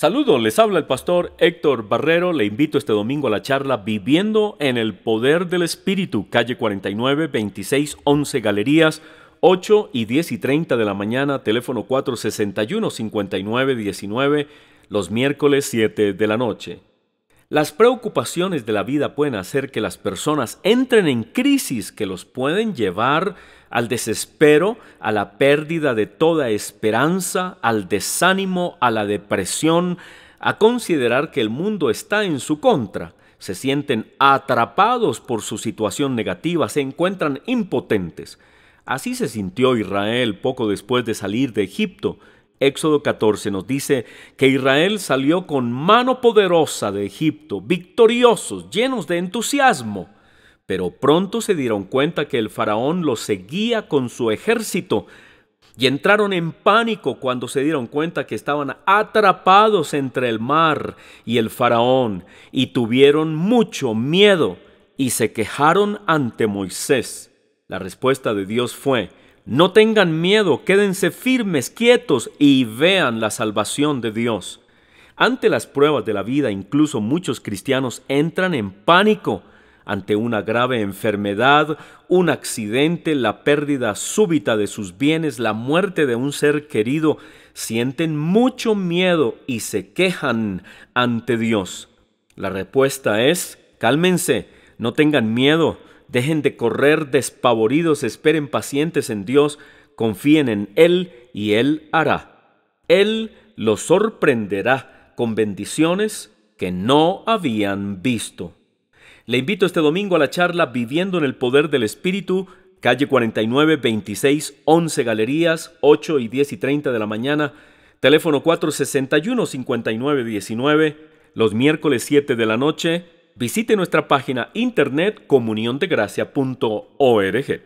Saludos, les habla el pastor Héctor Barrero. Le invito este domingo a la charla Viviendo en el Poder del Espíritu, calle 49, 26, 11 Galerías, 8 y 10 y 30 de la mañana, teléfono 461-5919, los miércoles 7 de la noche. Las preocupaciones de la vida pueden hacer que las personas entren en crisis que los pueden llevar a al desespero, a la pérdida de toda esperanza, al desánimo, a la depresión, a considerar que el mundo está en su contra. Se sienten atrapados por su situación negativa, se encuentran impotentes. Así se sintió Israel poco después de salir de Egipto. Éxodo 14 nos dice que Israel salió con mano poderosa de Egipto, victoriosos, llenos de entusiasmo. Pero pronto se dieron cuenta que el faraón los seguía con su ejército y entraron en pánico cuando se dieron cuenta que estaban atrapados entre el mar y el faraón y tuvieron mucho miedo y se quejaron ante Moisés. La respuesta de Dios fue, no tengan miedo, quédense firmes, quietos y vean la salvación de Dios. Ante las pruebas de la vida, incluso muchos cristianos entran en pánico ante una grave enfermedad, un accidente, la pérdida súbita de sus bienes, la muerte de un ser querido, sienten mucho miedo y se quejan ante Dios. La respuesta es, cálmense, no tengan miedo, dejen de correr despavoridos, esperen pacientes en Dios, confíen en Él y Él hará. Él los sorprenderá con bendiciones que no habían visto. Le invito este domingo a la charla Viviendo en el Poder del Espíritu, calle 49, 26, 11 galerías, 8 y 10 y 30 de la mañana, teléfono 461-5919, los miércoles 7 de la noche. Visite nuestra página internet comuniondegracia.org.